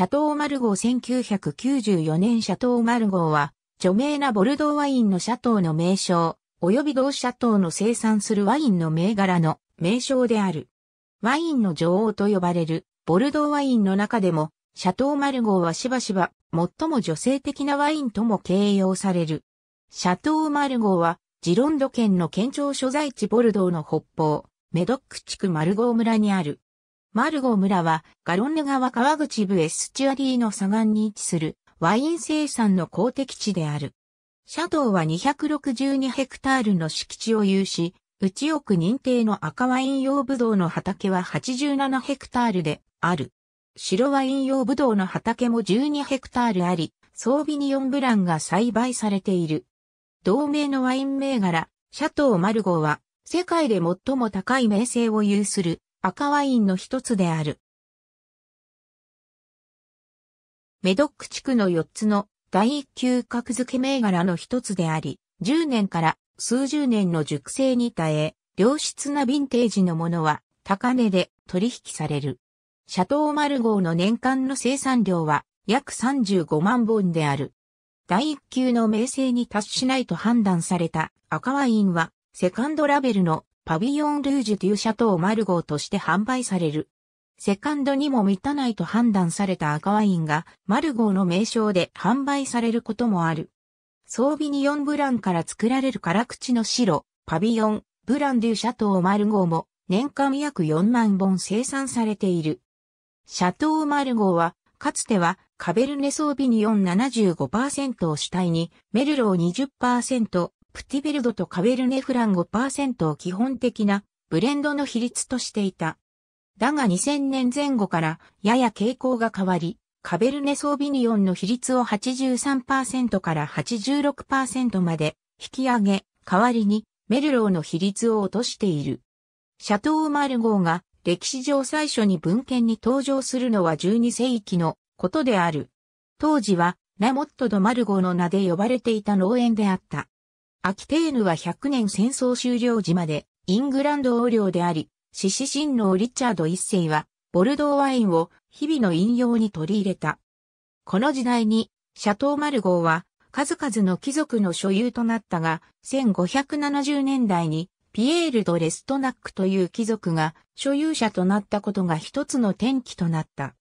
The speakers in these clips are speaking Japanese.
シャトーマルゴー1994年シャトーマルゴーは、著名なボルドーワインのシャトーの名称、及び同シャトーの生産するワインの銘柄の名称である。ワインの女王と呼ばれる、ボルドーワインの中でも、シャトーマルゴーはしばしば、最も女性的なワインとも形容される。シャトーマルゴーは、ジロンド県の県庁所在地ボルドーの北方、メドック地区マルゴー村にある、マルゴ村はガロンヌ川川口部エスチュアリーの左岸に位置するワイン生産の公的地である。シャドウは262ヘクタールの敷地を有し、内奥認定の赤ワイン用ブドウの畑は87ヘクタールである。白ワイン用ブドウの畑も12ヘクタールあり、装備に4ブランが栽培されている。同名のワイン銘柄、シャトー・マルゴーは、世界で最も高い名声を有する赤ワインの一つである。メドック地区の4つの第一級格付け銘柄の一つであり、10年から数十年の熟成に耐え、良質なヴィンテージのものは高値で取引される。シャトーマル号の年間の生産量は約35万本である。第一級の名声に達しないと判断された赤ワインはセカンドラベルのパビヨン・ルージュ・デュ・シャトー・マルゴーとして販売される。セカンドにも満たないと判断された赤ワインが、マルゴーの名称で販売されることもある。装備に4ブランから作られる辛口の白、パビヨン、ブランデュ・シャトー・マルゴーも、年間約4万本生産されている。シャトー・マルゴーは、かつては、カベルネ・装備にニオン75%を主体に、メルロー20%、プティベルドとカベルネフラン5%を基本的なブレンドの比率としていた。だが2000年前後からやや傾向が変わり、カベルネソービニオンの比率を83%から86%まで引き上げ、代わりにメルローの比率を落としている。シャトー・マルゴーが歴史上最初に文献に登場するのは12世紀のことである。当時はラモット・ド・マルゴーの名で呼ばれていた農園であった。アキテーヌは100年戦争終了時までイングランド王領であり、獅子神王リチャード一世はボルドーワインを日々の引用に取り入れた。この時代にシャトーマルゴーは数々の貴族の所有となったが、1570年代にピエール・ド・レストナックという貴族が所有者となったことが一つの転機となった。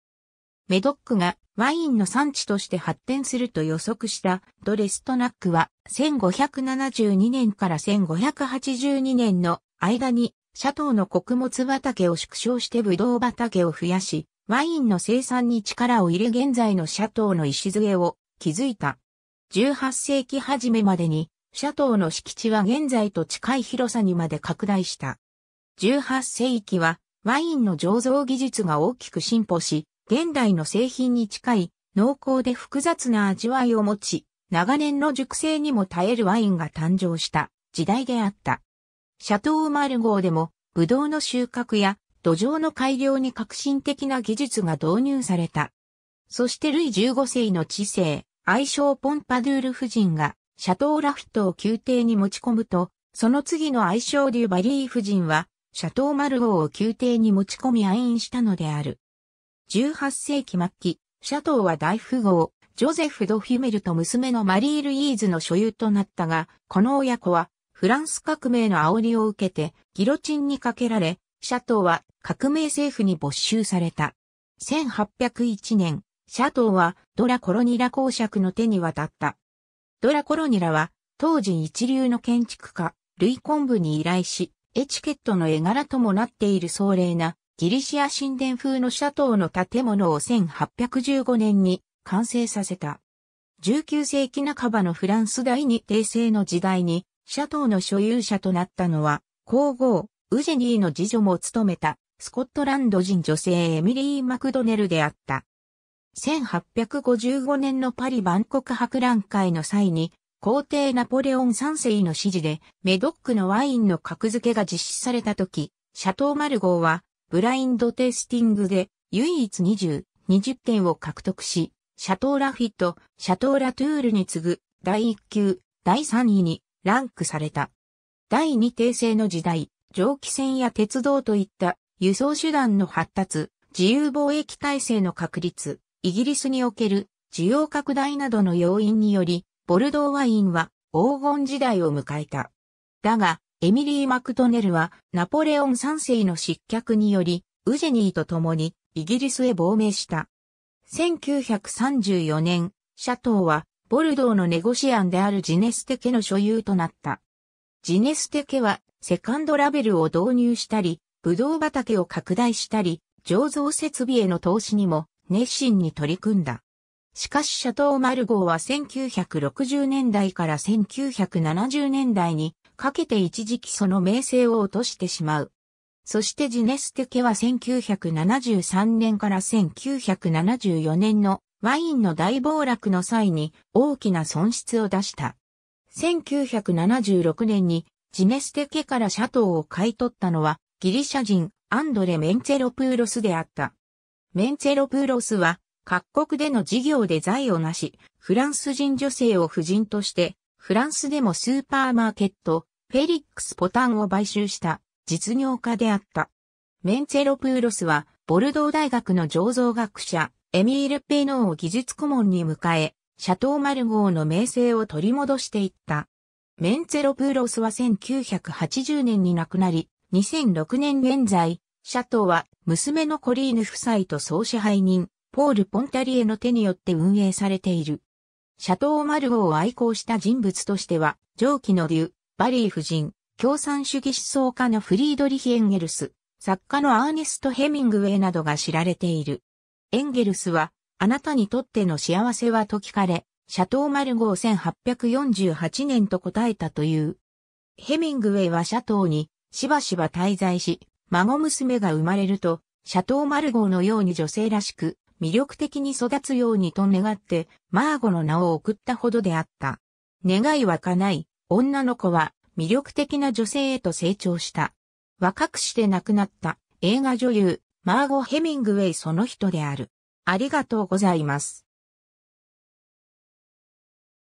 メドックがワインの産地として発展すると予測したドレストナックは1572年から1582年の間にシャトーの穀物畑を縮小してブドウ畑を増やし、ワインの生産に力を入れ現在のシャトーの礎を築いた。18世紀初めまでにシャトーの敷地は現在と近い広さにまで拡大した。18世紀はワインの醸造技術が大きく進歩し、現代の製品に近い濃厚で複雑な味わいを持ち、長年の熟成にも耐えるワインが誕生した時代であった。シャトーマルゴーでも、ブドウの収穫や土壌の改良に革新的な技術が導入された。そしてルイ15世の知性、愛称ポンパドゥール夫人が、シャトーラフィットを宮廷に持ち込むと、その次の愛称デュバリー夫人は、シャトーマルゴーを宮廷に持ち込み愛飲したのである。18世紀末期、シャトーは大富豪、ジョゼフ・ド・フィメルと娘のマリー・ルイーズの所有となったが、この親子は、フランス革命の煽りを受けて、ギロチンにかけられ、シャトーは革命政府に没収された。1801年、シャトーはドラコロニラ公爵の手に渡った。ドラコロニラは、当時一流の建築家、ルイコンブに依頼し、エチケットの絵柄ともなっている壮麗なギリシア神殿風のシャトーの建物を1815年に完成させた。19世紀半ばのフランス第二帝政の時代に、シャトーの所有者となったのは、皇后、ウジェニーの次女も務めた、スコットランド人女性エミリー・マクドネルであった。1855年のパリ万国博覧会の際に、皇帝ナポレオン三世の指示で、メドックのワインの格付けが実施された時、シャトー・マルゴーは、ブラインドテスティングで唯一20、20点を獲得し、シャトーラフィット、シャトーラトゥールに次ぐ第1級、第3位にランクされた。第2帝政の時代、蒸気船や鉄道といった輸送手段の発達、自由貿易体制の確立、イギリスにおける需要拡大などの要因により、ボルドーワインは黄金時代を迎えた。だが、エミリー・マクドネルはナポレオン3世の失脚により、ウジェニーと共にイギリスへ亡命した。1934年、シャトーはボルドーのネゴシアンであるジネステ家の所有となった。ジネステ家はセカンドラベルを導入したり、ブドウ畑を拡大したり、醸造設備への投資にも熱心に取り組んだ。しかしシャトー・マルゴーは1960年代から1970年代にかけて一時期その名声を落としてしまう。そしてジネステ家は1973年から1974年のワインの大暴落の際に大きな損失を出した。1976年にジネステ家からシャトーを買い取ったのはギリシャ人アンドレ・メンツェロプーロスであった。メンツェロプーロスは各国での事業で財を成し、フランス人女性を夫人として、フランスでもスーパーマーケット、フェリックス・ポタンを買収した実業家であった。メンツェロプーロスは、ボルドー大学の醸造学者、エミール・ペノーを技術顧問に迎え、シャトー・マルゴーの名声を取り戻していった。メンツェロプーロスは1980年に亡くなり、2006年現在、シャトーは娘のコリーヌ夫妻と総支配人、ポール・ポンタリエの手によって運営されている。シャトー・マルゴーを愛好した人物としては、上記の竜、バリー夫人、共産主義思想家のフリードリヒ・エンゲルス、作家のアーネスト・ヘミングウェイなどが知られている。エンゲルスは、あなたにとっての幸せはと聞かれ、シャトーマルゴー1848年と答えたという。ヘミングウェイはシャトーにしばしば滞在し、孫娘が生まれると、シャトーマルーのように女性らしく魅力的に育つようにと願って、マーゴの名を送ったほどであった。願いは叶い、女の子は魅力的な女性へと成長した。若くして亡くなった映画女優、マーゴ・ヘミングウェイその人である。ありがとうございます。